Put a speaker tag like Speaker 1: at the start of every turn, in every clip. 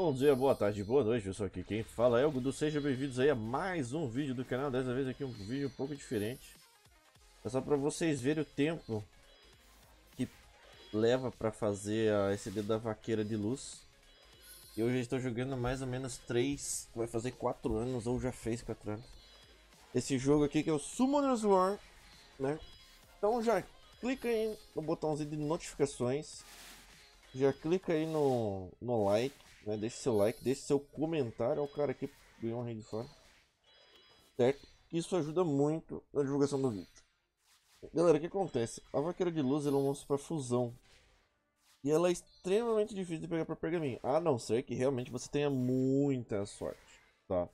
Speaker 1: Bom dia, boa tarde, boa noite, pessoal. Aqui quem fala é o Gudu. Sejam bem-vindos aí a mais um vídeo do canal. Dessa vez aqui um vídeo um pouco diferente. É só para vocês verem o tempo que leva para fazer a SD da vaqueira de luz. E hoje estou jogando mais ou menos 3, vai fazer 4 anos, ou já fez 4 anos. Esse jogo aqui que é o Summoner's War, né? Então já clica aí no botãozinho de notificações. Já clica aí no, no like né? Deixe seu like, deixe seu comentário. ao o cara aqui ganhou rei de fora. Certo? Isso ajuda muito na divulgação do vídeo. Galera, o que acontece? A vaqueira de luz ela é um monstro para fusão. E ela é extremamente difícil de pegar para pergaminho. A não ser que realmente você tenha muita sorte. Tá?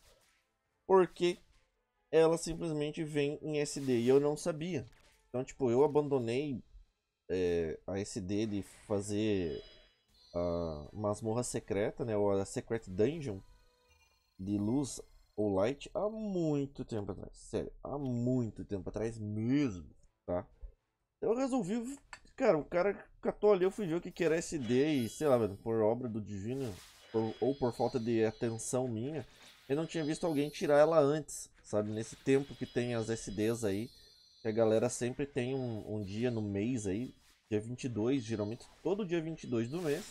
Speaker 1: Porque ela simplesmente vem em SD e eu não sabia. Então, tipo, eu abandonei é, a SD de fazer a masmorra secreta, né, ou a Secret Dungeon de luz ou light há muito tempo atrás, sério, há muito tempo atrás mesmo, tá? Eu resolvi, cara, o cara catou ali, eu fui ver o que, era SD e sei lá, mano, por obra do divino por, ou por falta de atenção minha, eu não tinha visto alguém tirar ela antes, sabe? Nesse tempo que tem as SDs aí, que a galera sempre tem um, um dia no mês aí, dia 22, geralmente todo dia 22 do mês,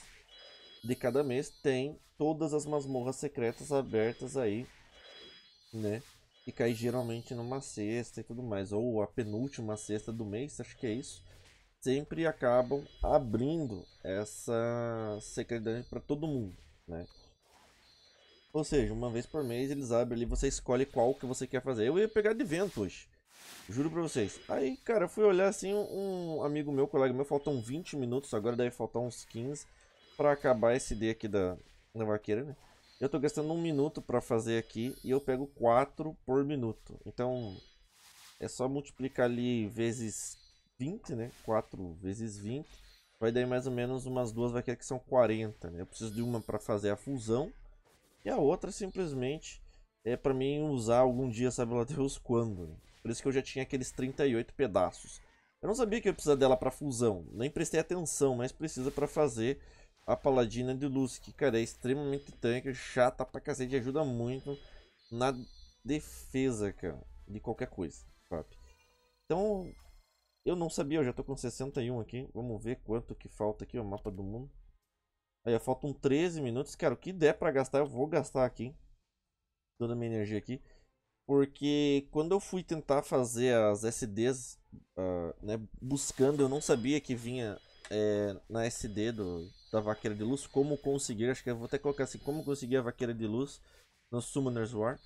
Speaker 1: de cada mês tem todas as masmorras secretas abertas aí, né? E cai geralmente numa sexta e tudo mais, ou a penúltima sexta do mês, acho que é isso. Sempre acabam abrindo essa secretaria para todo mundo, né? Ou seja, uma vez por mês eles abrem ali, você escolhe qual que você quer fazer. Eu ia pegar de vento hoje, juro pra vocês. Aí, cara, eu fui olhar assim, um amigo meu, colega meu, faltam 20 minutos, agora deve faltar uns 15 pra acabar esse D aqui da, da vaqueira, né? Eu tô gastando um minuto pra fazer aqui e eu pego 4 por minuto. Então, é só multiplicar ali vezes 20, né? 4 vezes 20. Vai dar mais ou menos umas duas vaqueiras que são 40, né? Eu preciso de uma pra fazer a fusão. E a outra simplesmente é pra mim usar algum dia, sabe lá Deus quando. Né? Por isso que eu já tinha aqueles 38 pedaços. Eu não sabia que eu ia precisar dela para fusão, nem prestei atenção, mas precisa para fazer a Paladina de Luz, que, cara, é extremamente tanque, chata pra cacete, ajuda muito na defesa, cara, de qualquer coisa, Então, eu não sabia, eu já tô com 61 aqui, vamos ver quanto que falta aqui, o mapa do mundo. Aí faltam 13 minutos, cara, o que der pra gastar eu vou gastar aqui, toda a minha energia aqui. Porque quando eu fui tentar fazer as SDs, uh, ah, né, buscando, eu não sabia que vinha é, na SD do, da vaqueira de luz. Como conseguir, acho que eu vou até colocar assim, como conseguir a vaqueira de luz no Summoner's War.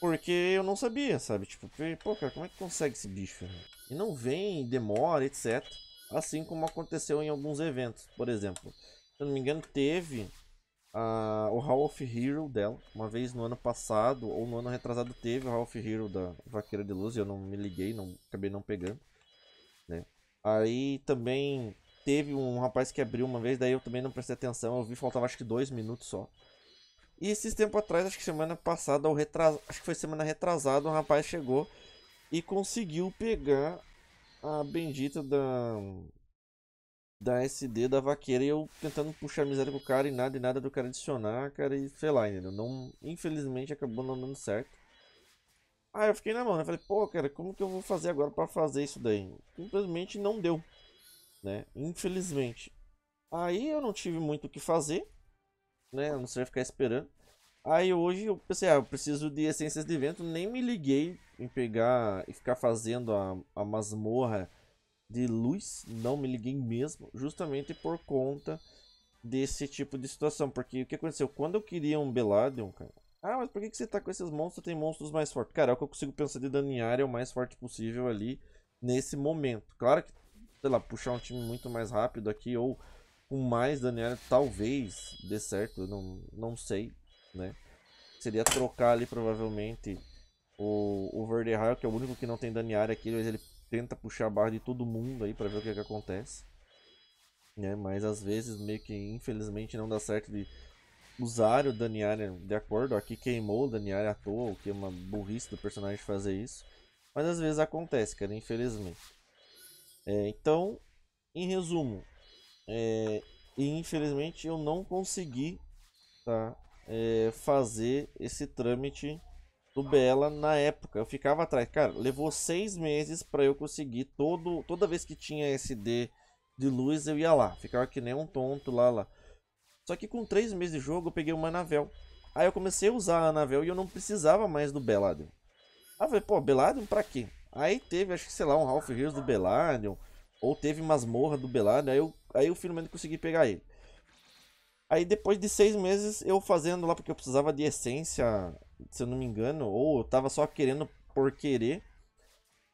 Speaker 1: Porque eu não sabia, sabe? Tipo, pô, cara, como é que consegue esse bicho? Né? E não vem, demora, etc. Assim como aconteceu em alguns eventos. Por exemplo, se eu não me engano, teve a, o Hall of Hero dela. Uma vez no ano passado, ou no ano retrasado, teve o Hall of Hero da Vaqueira de Luz. E eu não me liguei, não acabei não pegando. Né? Aí também teve um rapaz que abriu uma vez, daí eu também não prestei atenção, eu vi, faltava acho que dois minutos só. E esses tempo atrás, acho que semana passada, ou retras... acho que foi semana retrasada, um rapaz chegou e conseguiu pegar a bendita da da SD da vaqueira e eu tentando puxar a miséria com o cara e nada e nada do cara adicionar, cara, e sei lá, entendeu? Não, infelizmente acabou não dando certo. Aí eu fiquei na mão, né? Falei, pô, cara, como que eu vou fazer agora para fazer isso daí? Simplesmente não deu né? Infelizmente. Aí eu não tive muito o que fazer, né? não sei ficar esperando. Aí hoje eu pensei, ah, eu preciso de essências de vento, nem me liguei em pegar e ficar fazendo a, a masmorra de luz, não me liguei mesmo, justamente por conta desse tipo de situação. Porque o que aconteceu? Quando eu queria um Beladion, cara, ah, mas por que, que você tá com esses monstros? Tem monstros mais fortes. Cara, é o que eu consigo pensar de dano é o mais forte possível ali nesse momento. Claro que sei lá, puxar um time muito mais rápido aqui ou com mais Daniel, talvez dê certo, não, não sei, né? Seria trocar ali provavelmente o, o Verderraio, que é o único que não tem Daniel aqui, mas ele tenta puxar a barra de todo mundo aí para ver o que, é que acontece. Né? Mas às vezes meio que infelizmente não dá certo de usar o Daniel de acordo. Aqui queimou o Daniel à toa, o que é uma burrice do personagem fazer isso. Mas às vezes acontece, cara, infelizmente. É, então, em resumo, é, infelizmente eu não consegui tá, é, fazer esse trâmite do Bela na época. Eu ficava atrás. Cara, levou seis meses para eu conseguir todo. Toda vez que tinha SD de luz, eu ia lá. Ficava que nem um tonto lá, lá. Só que com três meses de jogo, eu peguei uma Anavel. Aí eu comecei a usar a Anavel e eu não precisava mais do Beladium. Aí eu falei, pô, Beladium pra quê? Aí teve, acho que sei lá, um Ralph Rios do Belanion, ou teve masmorra do Belanion, aí eu, aí eu finalmente consegui pegar ele. Aí depois de seis meses eu fazendo lá, porque eu precisava de essência, se eu não me engano, ou eu tava só querendo por querer.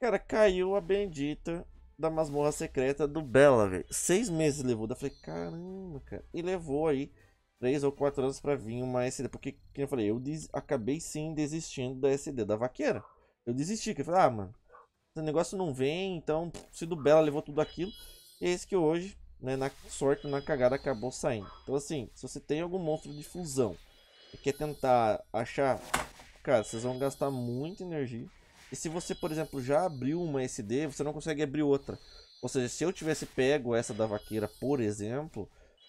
Speaker 1: Cara, caiu a bendita da masmorra secreta do Bela, velho. Seis meses levou. Daí eu falei, caramba, cara. E levou aí três ou quatro anos para vir uma SD. Porque, como eu falei, eu acabei sim desistindo da SD, da vaqueira. Eu desisti, que eu falei, ah, mano, o negócio não vem, então se do Bela levou tudo aquilo. E é isso que hoje, né, na sorte, na cagada, acabou saindo. Então assim, se você tem algum monstro de fusão e quer tentar achar, cara, vocês vão gastar muita energia. E se você, por exemplo, já abriu uma SD, você não consegue abrir outra. Ou seja, se eu tivesse pego essa da vaqueira, por exemplo,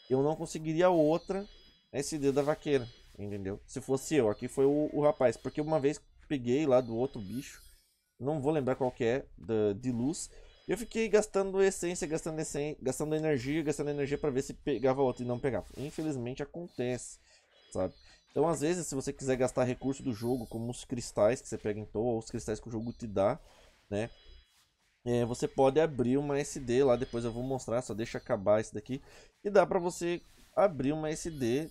Speaker 1: eu não conseguiria outra SD da vaqueira, entendeu? Se fosse eu, aqui foi o, o rapaz, porque uma vez peguei lá do outro bicho, não vou lembrar qual que é, de, de luz. Eu fiquei gastando essência, gastando essência, gastando energia, gastando energia para ver se pegava outro e não pegava. Infelizmente acontece, sabe? Então às vezes se você quiser gastar recurso do jogo, como os cristais que você pega em toa, ou os cristais que o jogo te dá, né? É, você pode abrir uma SD lá, depois eu vou mostrar, só deixa acabar esse daqui. E dá pra você abrir uma SD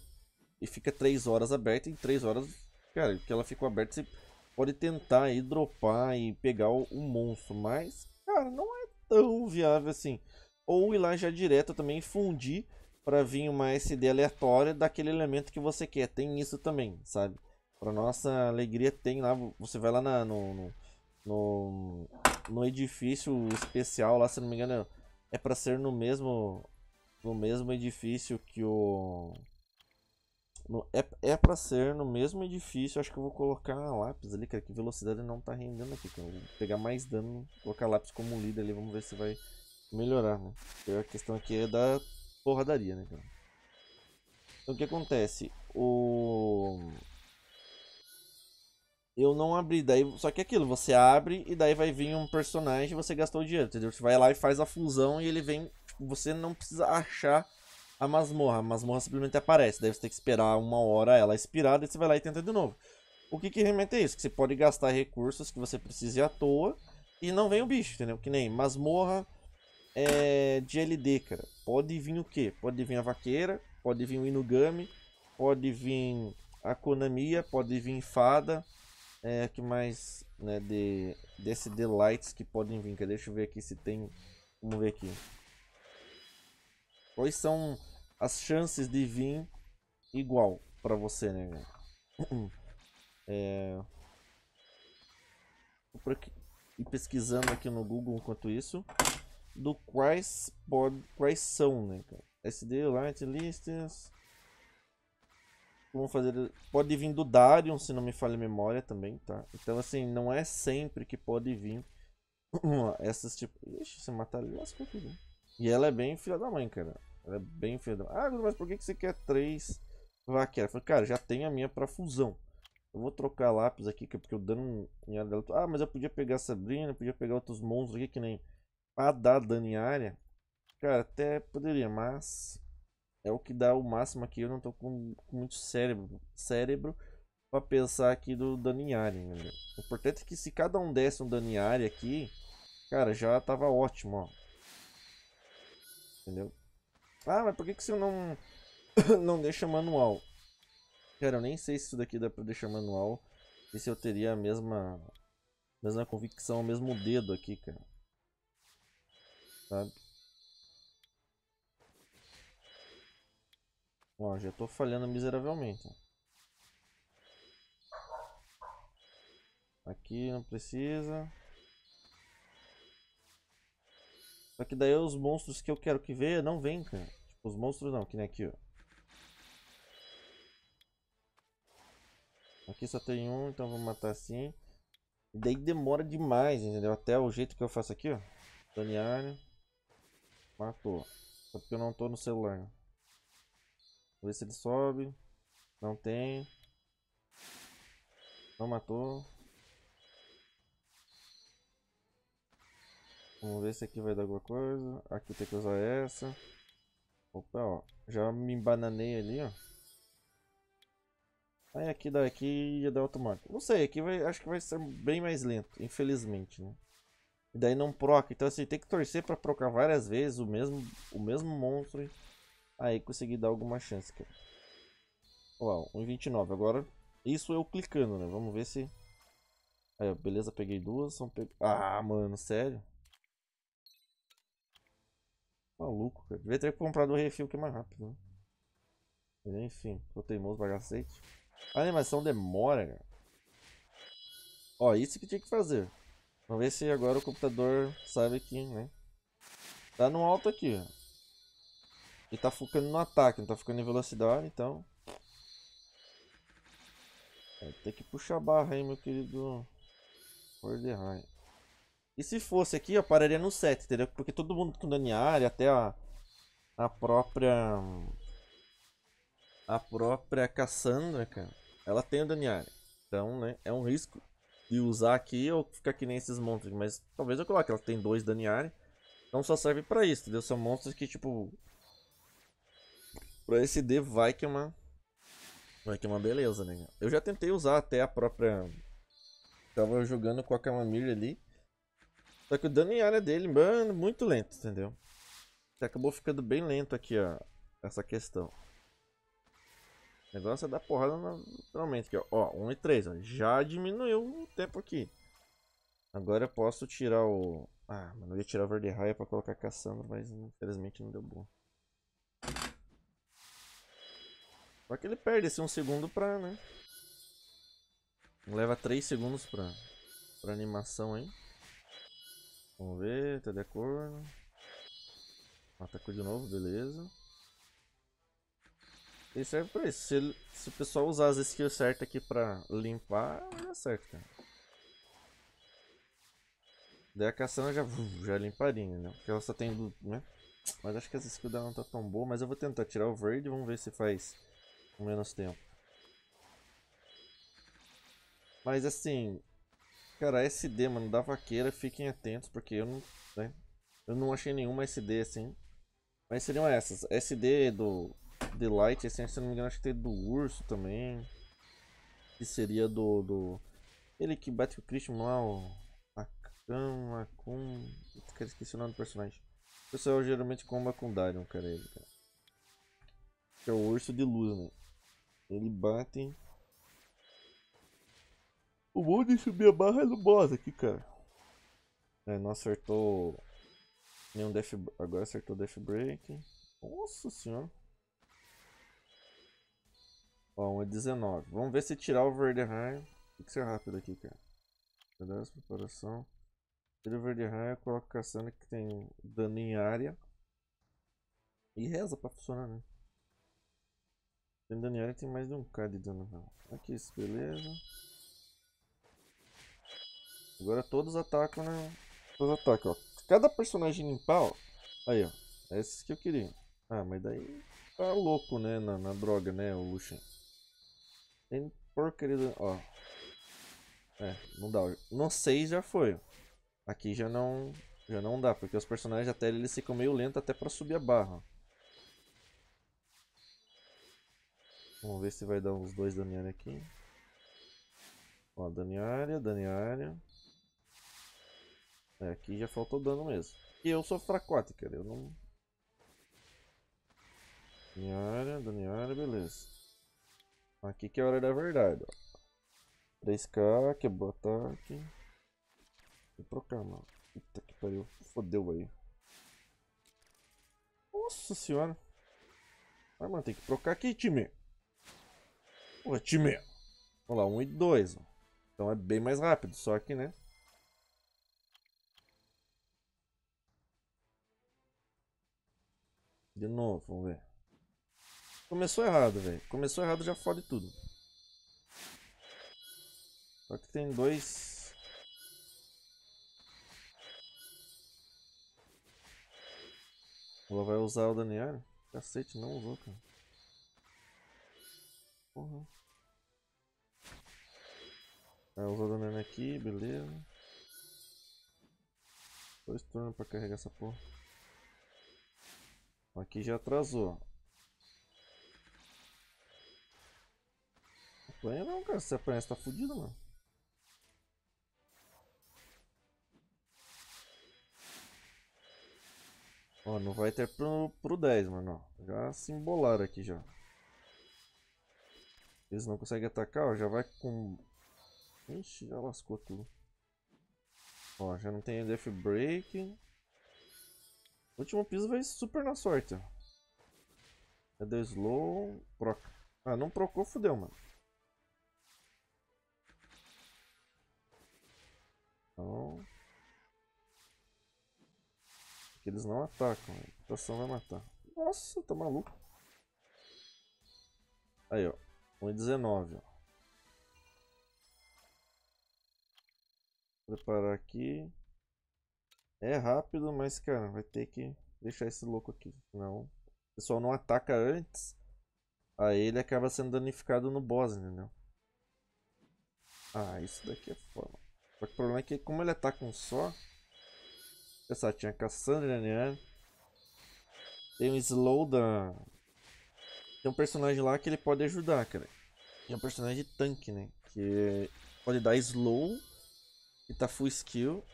Speaker 1: e fica 3 horas aberta, em 3 horas, cara, que ela ficou aberta, você pode tentar aí dropar e pegar o, o monstro, mas, cara, não é tão viável assim. Ou ir lá já direto também fundir para vir uma SD aleatória daquele elemento que você quer. Tem isso também, sabe? Para nossa alegria tem lá, você vai lá na, no, no, no, no, edifício especial lá, se não me engano, é para ser no mesmo no mesmo edifício que o no, é, é pra ser no mesmo edifício. Acho que eu vou colocar lápis ali, cara. Que velocidade não tá rendendo aqui, cara. Vou pegar mais dano, colocar lápis como líder ali. Vamos ver se vai melhorar, né? Porque a questão aqui é da porradaria, né, cara? Então o que acontece? O... Eu não abri, daí. Só que é aquilo, você abre e daí vai vir um personagem e você gastou o dinheiro, entendeu? Você vai lá e faz a fusão e ele vem. Tipo, você não precisa achar a masmorra. A masmorra simplesmente aparece. Daí você tem que esperar uma hora ela expirar, daí você vai lá e tenta de novo. O que, que realmente é isso? Que você pode gastar recursos que você precise à toa e não vem o bicho, entendeu? Que nem masmorra é, de LD, cara. Pode vir o quê? Pode vir a vaqueira, pode vir o Inugami, pode vir a Konamiya, pode vir fada. É, que mais, né, de, desse de lights que podem vir, Deixa eu ver aqui se tem... Vamos ver aqui. Quais são as chances de vir igual para você, né? É... Vou e pesquisando aqui no Google enquanto isso, do quais pode, quais são, né, cara? SD, Light, Lists. Vamos fazer. Pode vir do Darion, se não me falha a memória também, tá? Então, assim, não é sempre que pode vir essas tipo. Ixi, você matar ali, as tudo. E ela é bem filha da mãe, cara. Ela é bem fedão. Ah, mas por que, que você quer três vaqueiras? Eu falei, cara, já tenho a minha pra fusão. Eu vou trocar lápis aqui, é porque eu dano em área dela. Ah, mas eu podia pegar Sabrina, podia pegar outros monstros aqui que nem pra dar dano em área. Cara, até poderia, mas é o que dá o máximo aqui. Eu não tô com, com muito cérebro, cérebro pra pensar aqui do dano em área. Né? O importante é que se cada um desse um dano em área aqui, cara, já tava ótimo, ó. Entendeu? Ah, mas por que, que você não, não deixa manual? Cara, eu nem sei se isso daqui dá pra deixar manual e se eu teria a mesma, mesma convicção, o mesmo dedo aqui, cara. Sabe? Ó, já tô falhando miseravelmente. Aqui não precisa. Só que daí os monstros que eu quero que vejam não vem, cara. Tipo, os monstros não, que nem aqui, ó. Aqui só tem um, então vou matar assim. E daí demora demais, entendeu? Até o jeito que eu faço aqui, ó. Daniário. Matou. Só porque eu não tô no celular. Né? Vou ver se ele sobe. Não tem. Não matou. Vamos ver se aqui vai dar alguma coisa. Aqui tem que usar essa. Opa, ó. Já me embananei ali, ó. Aí aqui dá aqui ia dar automático. Não sei, aqui vai, acho que vai ser bem mais lento, infelizmente, né? E daí não proca. Então assim, tem que torcer pra procar várias vezes o mesmo, o mesmo monstro. Aí conseguir dar alguma chance, cara. Uau, 1,29. Agora, isso eu clicando, né? Vamos ver se... Aí, ó, beleza, peguei duas. Pe... Ah, mano, sério? Maluco, cara. Devia ter comprado o refil que é mais rápido, né? Mas, enfim, tô teimoso pra cacete. A animação demora, cara. Ó, isso que tinha que fazer. Vamos ver se agora o computador sabe aqui, né? Tá no alto aqui, ó. E tá focando no ataque, não tá focando em velocidade, então... É, tem que puxar a barra aí, meu querido. Por de raio. E se fosse aqui, eu pararia no 7, entendeu? Porque todo mundo com dano até a, a própria... A própria Cassandra, cara, ela tem o Daniari. Então, né, é um risco de usar aqui ou ficar que nem esses monstros. Mas talvez eu coloque, ela tem dois Daniari. Então só serve pra isso, entendeu? São monstros que, tipo... Pra D vai que é uma... Vai que é uma beleza, né? Eu já tentei usar até a própria... Tava jogando com a Camamir ali. Só que o dano em área dele, mano, muito lento, entendeu? Acabou ficando bem lento aqui, ó. Essa questão. O negócio é dar porrada naturalmente aqui, ó. Ó, 1 e 3, ó. Já diminuiu o tempo aqui. Agora eu posso tirar o... Ah, mano, eu ia tirar o verde raia pra colocar caçando, mas infelizmente não deu bom. Só que ele perde esse 1 um segundo pra, né? Leva 3 segundos pra, pra animação, hein? Vamos ver, tá de corno. Atacou de novo, beleza. Ele serve pra isso. Se, se o pessoal usar as skills certas aqui pra limpar, já certo, cara. Daí a caçana já, já é limparinha, né? Porque ela só tem. Né? Mas acho que as skills dela não tá tão boa. Mas eu vou tentar tirar o verde vamos ver se faz com menos tempo. Mas assim, Cara, SD, mano, da vaqueira, fiquem atentos, porque eu não, né, eu não achei nenhuma SD assim. Mas seriam essas. SD do Delight, esse, assim, se não me engano, acho que tem do Urso também. Que seria do... do... Ele que bate o Christian lá, o... Akam, Akum, Cara, esqueci o nome do personagem. O pessoal geralmente comba com Darion, cara, ele, cara. Que é o Urso de Luz, né? Ele bate... O de subir a barra é no boss aqui, cara. É, não acertou nenhum death... Agora acertou death break. Nossa senhora. Ó, é 19. Vamos ver se tirar o Verdeheim. Tem que ser rápido aqui, cara. Cadê preparação? Tira o Verdeheim, coloca a caçana que tem dano em área. E reza pra funcionar, né? Tem dano em área, tem mais de um K de dano, não. Aqui, beleza. Agora todos atacam, né? Todos atacam, ó. Cada personagem limpar, ó. Aí, ó. É esses que eu queria. Ah, mas daí tá louco, né? Na, na droga, né, o Lucian? Tem porcaria querido Ó. É, não dá. No 6 já foi. Aqui já não... Já não dá, porque os personagens até eles ficam meio lentos até pra subir a barra. Vamos ver se vai dar uns dois dano aqui. Ó, daniária daniária é, aqui já faltou dano mesmo. E eu sou fracote, cara. Eu não. Daniara, Daniara, beleza. Aqui que é a hora da verdade, ó. 3k, que quebrou ataque. Vou trocar, mano. Puta que pariu. Fodeu aí. Nossa senhora. Vai, mano, tem que trocar aqui, time. Pô, time. Olha lá, 1 e 2. Então é bem mais rápido, só que, né? De novo, vamos ver. Começou errado, velho. Começou errado, já fode tudo. Só que tem dois... Ela vai usar o Daniel? Cacete, não usou, cara. Porra. Vai usar o Daniel aqui, beleza. Dois turnos pra carregar essa porra. Aqui já atrasou. Apanha não, cara. Se apanha, você tá fudido, mano. Ó, não vai ter pro, pro 10, mano. Já se embolaram aqui já. Eles não conseguem atacar, ó. Já vai com... Ixi, já lascou tudo. Ó, já não tem death break. O último piso vai super na sorte. Cadê é o slow? Proca. Ah, não procou, fodeu, mano. Então... eles não atacam. A situação vai matar. Nossa, tá maluco. Aí, ó. 1,19, ó. Preparar aqui. É rápido, mas, cara, vai ter que deixar esse louco aqui. não. o pessoal não ataca antes, aí ele acaba sendo danificado no boss, entendeu? Ah, isso daqui é foda. Só que o problema é que, como ele ataca um só... Pessoal, tinha Cassandra, né? Tem o um Slow da... Tem um personagem lá que ele pode ajudar, cara. Tem um personagem tanque, né? Que pode dar slow, e tá full skill,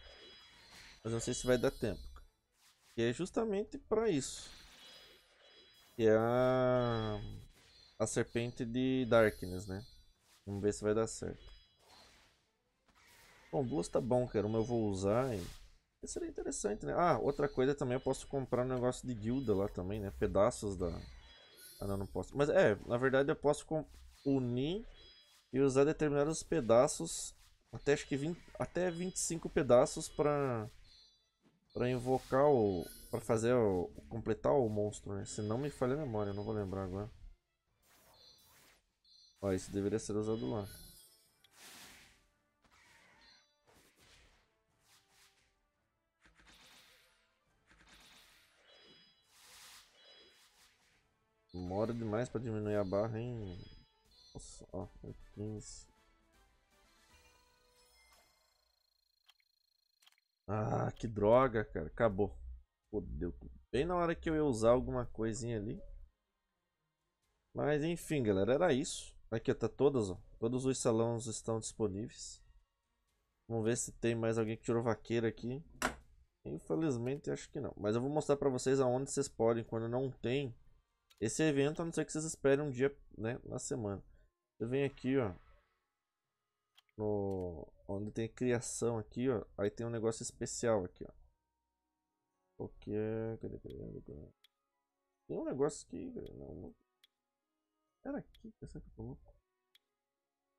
Speaker 1: mas não sei se vai dar tempo. E é justamente para isso. Que é a... a serpente de Darkness, né? Vamos ver se vai dar certo. Bom, duas tá bom, cara. Uma eu vou usar e... Isso seria interessante, né? Ah, outra coisa também eu posso comprar um negócio de guilda lá também, né? Pedaços da... Ah, não, não posso. Mas é, na verdade eu posso unir e usar determinados pedaços, até acho que 20, até 25 pedaços para para invocar o... para fazer o... completar o monstro, né? Se não me falha a memória, não vou lembrar agora. Ó, isso deveria ser usado lá. Demora demais para diminuir a barra, hein? Nossa, ó, 15... É Ah, que droga, cara. Acabou. Fodeu Bem na hora que eu ia usar alguma coisinha ali. Mas enfim, galera, era isso. Aqui tá todas, ó. Todos os salões estão disponíveis. Vamos ver se tem mais alguém que tirou vaqueira aqui. Infelizmente, acho que não. Mas eu vou mostrar pra vocês aonde vocês podem quando não tem esse evento, a não ser que vocês esperem um dia, né, na semana. Você vem aqui, ó, no Onde tem criação aqui, ó. Aí tem um negócio especial aqui, ó. O que é? Cadê, cadê, cadê? Tem um negócio aqui, não. Era aqui, será que eu louco?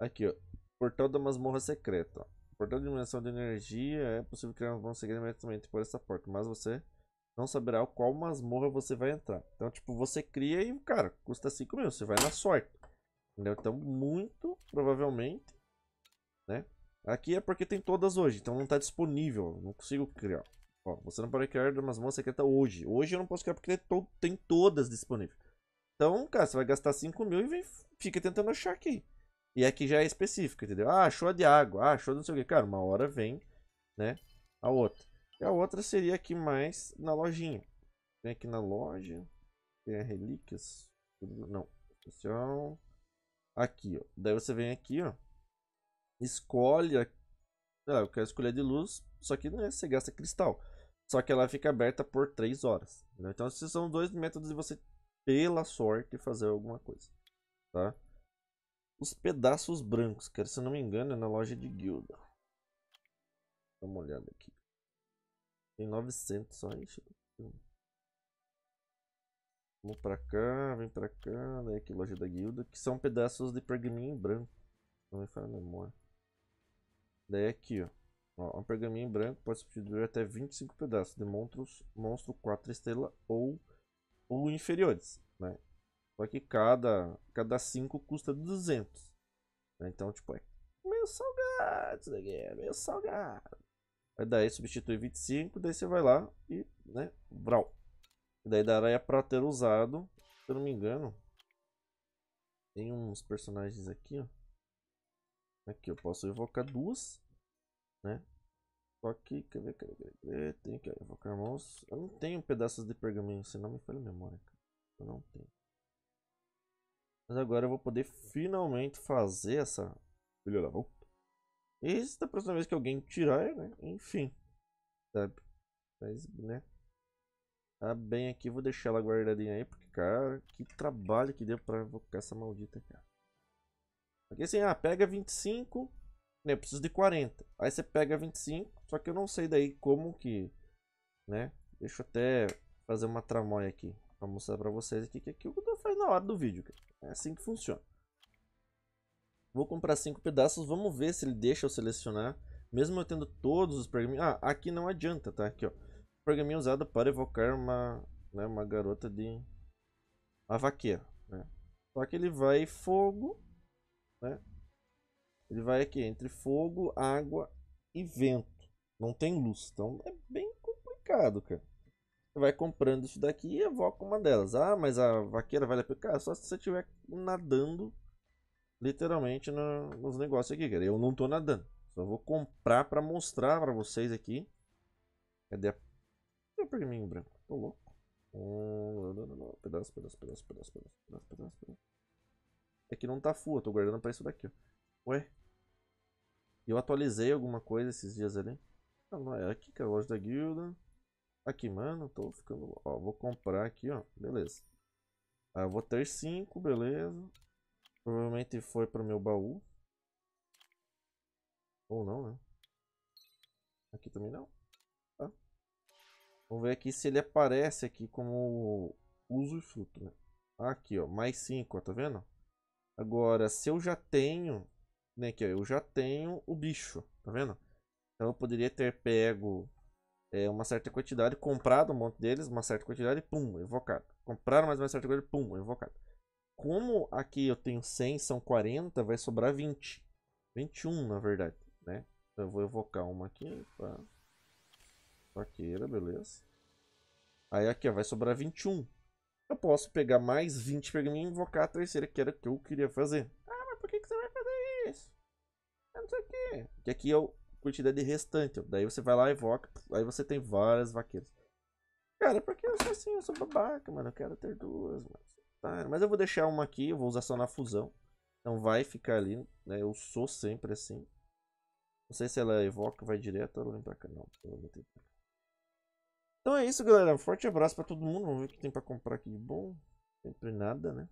Speaker 1: Aqui, ó. Portal da masmorra secreta. Ó. Portal de iluminação de energia é possível criar um segredo imediatamente por essa porta, mas você não saberá qual masmorra você vai entrar. Então, tipo, você cria e, cara, custa 5 mil, você vai na sorte. Entendeu? Então, muito provavelmente, né? Aqui é porque tem todas hoje, então não está disponível, não consigo criar. Ó, você não pode criar umas mãos secreta tá hoje. Hoje eu não posso criar porque tem, todas disponíveis. Então, cara, você vai gastar 5 mil e vem, fica tentando achar aqui. E aqui já é específico, entendeu? Ah, achou a de água, ah, achou não sei o que. Cara, uma hora vem, né, a outra. E a outra seria aqui mais na lojinha. Vem aqui na loja, tem a relíquias, não, aqui, ó. Daí você vem aqui, ó escolhe. A... Ah, eu quero escolher de luz, só que não é você gasta cristal. Só que ela fica aberta por 3 horas. Entendeu? Então esses são dois métodos de você, pela sorte, fazer alguma coisa. Tá? Os pedaços brancos, cara, se eu não me engano, é na loja de guilda. Dá uma olhada aqui. Tem 900 só, enche. Vamos pra cá, vem pra cá, daí aqui loja da guilda, que são pedaços de pergaminho branco. Não me faz memória. Daí aqui, ó. ó um pergaminho em branco pode substituir até 25 pedaços de monstros, monstro 4 estrelas ou, ou inferiores, né? Só que cada, cada 5 custa 200. Né? Então, tipo, é meio salgado isso daqui, é meio salgado. Aí daí substitui 25, daí você vai lá e, né, brau. Daí é pra ter usado, se eu não me engano, tem uns personagens aqui, ó. Aqui eu posso evocar duas, né? Só que, quer ver, quer ver, quer ver, tem que evocar mãos. Eu não tenho pedaços de pergaminho, senão não me falha a memória, cara. Eu não tenho. Mas agora eu vou poder finalmente fazer essa... Filha da puta. E da próxima vez que alguém tirar, né? Enfim. Sabe? Mas, né? Tá bem aqui, vou deixar ela guardadinha aí, porque, cara, que trabalho que deu pra evocar essa maldita, cara. Porque assim, ah, pega 25, né, eu preciso de 40. Aí você pega 25, só que eu não sei daí como que, né? Deixa eu até fazer uma tramóia aqui. Pra mostrar pra vocês aqui que é aqui o Godot faz na hora do vídeo, cara. É assim que funciona. Vou comprar 5 pedaços, vamos ver se ele deixa eu selecionar. Mesmo eu tendo todos os programinhos... Ah, aqui não adianta, tá? Aqui, ó. Programinha usado para evocar uma, né, uma garota de... Uma vaqueira, né? Só que ele vai fogo né? Ele vai aqui entre fogo, água e vento. Não tem luz, então é bem complicado, cara. Você vai comprando isso daqui e evoca uma delas. Ah, mas a vaqueira vai vale Cara, só se você estiver nadando literalmente no, nos negócios aqui, cara. Eu não tô nadando. Só vou comprar para mostrar para vocês aqui. Cadê a... Cadê o pergaminho branco? Tô louco. Um... Pedaço, pedaço, pedaço, pedaço, pedaço, pedaço, pedaço. pedaço. É que não tá full, eu tô guardando pra isso daqui, ó. Ué? Eu atualizei alguma coisa esses dias ali? Não, não é aqui que é a loja da guilda. Aqui, mano, tô ficando... Ó, vou comprar aqui, ó. Beleza. Ah, eu vou ter 5, beleza. Provavelmente foi pro meu baú. Ou não, né? Aqui também não. Tá. Vamos ver aqui se ele aparece aqui como uso e fruto, né? Aqui, ó. Mais 5, ó. Tá vendo? Agora, se eu já tenho, né, aqui, ó, eu já tenho o bicho, tá vendo? Então eu poderia ter pego é, uma certa quantidade, comprado um monte deles, uma certa quantidade, pum, evocado. Compraram mais uma certa quantidade, pum, evocado. Como aqui eu tenho 100, são 40, vai sobrar 20. 21, na verdade, né? Então eu vou evocar uma aqui, pá. Faqueira, beleza. Aí aqui, ó, vai sobrar 21 eu posso pegar mais 20 pergaminhos e invocar a terceira, que era o que eu queria fazer. Ah, mas por que, que você vai fazer isso? Eu não sei o quê. Que aqui é a quantidade restante. Daí você vai lá e invoca. Aí você tem várias vaqueiras. Cara, é porque eu sou assim, eu sou babaca, mano. Eu quero ter duas, mano. Tá, mas eu vou deixar uma aqui, eu vou usar só na fusão. Então vai ficar ali, né? Eu sou sempre assim. Não sei se ela evoca, vai direto ou pra cá. Não, eu vou tentar. Então é isso, galera. Forte abraço para todo mundo. Vamos ver o que tem para comprar aqui de bom. Sempre nada, né?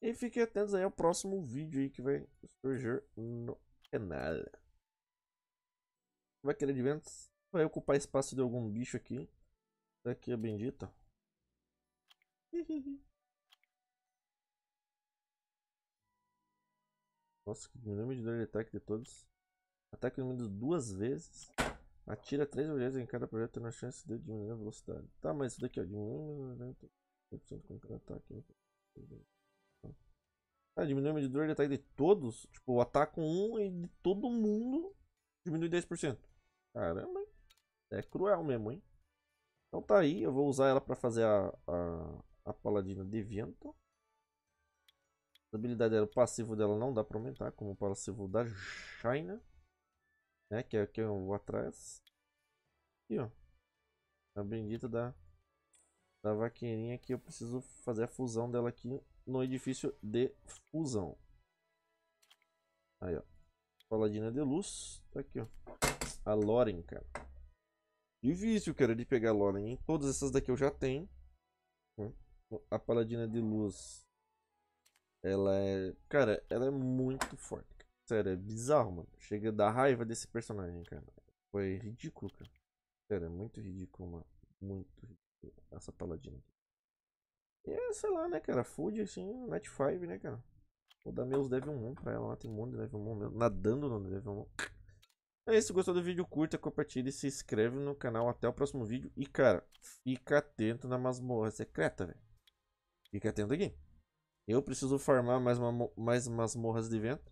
Speaker 1: E fiquem atentos aí ao próximo vídeo aí que vai surgir no canal. Vai querer de ventos? Vai ocupar espaço de algum bicho aqui. Daqui é bendito. Nossa, que número de dor de ataque de todos. Ataque número duas vezes. Atira três objetos em cada projeto, tendo a chance de diminuir a velocidade. Tá, mas isso daqui, ó, diminui 90% com cada ataque. Ah, diminui o medidor de ataque de todos? Tipo, o ataque um e de todo mundo diminui 10%. Caramba, hein? É cruel mesmo, hein? Então tá aí, eu vou usar ela pra fazer a, a, a paladina de vento. A habilidade dela, o passivo dela não dá pra aumentar, como o passivo da China né? Que é, é o que eu vou atrás. E ó, a bendita da, da vaqueirinha que eu preciso fazer a fusão dela aqui no edifício de fusão. Aí ó, paladina de luz, tá aqui ó, a Loren, cara. Difícil, cara, de pegar a Loren, hein? Todas essas daqui eu já tenho. Né? A paladina de luz ela é. Cara, ela é muito forte. Sério, é bizarro, mano. Chega da raiva desse personagem, cara. Foi ridículo, cara. Sério, é muito ridículo, mano. Muito ridículo essa paladina aqui. E é, sei lá, né, cara. Food, assim, Night 5, né, cara. Vou dar meus Devilmon pra ela lá. Tem um monte de Devilmon mesmo. Nadando no Devilmon. É isso, gostou do vídeo, curta, compartilha e se inscreve no canal. Até o próximo vídeo. E, cara, fica atento na masmorra secreta, velho. Fica atento aqui. Eu preciso farmar mais, mais masmorras de vento.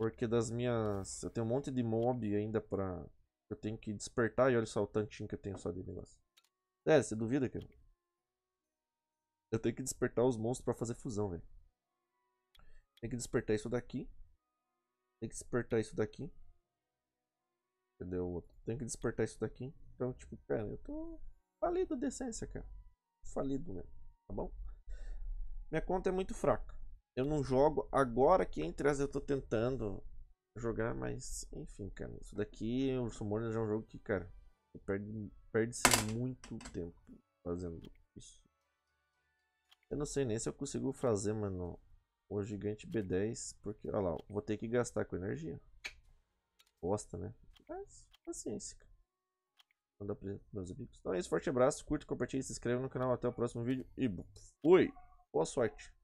Speaker 1: Porque das minhas... Eu tenho um monte de mob ainda pra... Eu tenho que despertar e olha só o tantinho que eu tenho só de negócio. É, você duvida, que. Eu tenho que despertar os monstros pra fazer fusão, velho. Tem que despertar isso daqui. Tem que despertar isso daqui. Cadê o outro? Tem que despertar isso daqui. Então, tipo, cara, eu tô falido de essência, cara. Falido mesmo, tá bom? Minha conta é muito fraca eu não jogo agora que entre as eu tô tentando jogar, mas enfim, cara. Isso daqui, o Summon é já é um jogo que, cara, perde-se perde muito tempo fazendo isso. Eu não sei nem se eu consigo fazer, mano, o gigante B10, porque, olha lá, vou ter que gastar com energia. Bosta, né? Mas, paciência, cara. Mandar presente meus amigos. Então é isso, forte abraço, curta, compartilha, se inscreve no canal, até o próximo vídeo e fui! Boa sorte!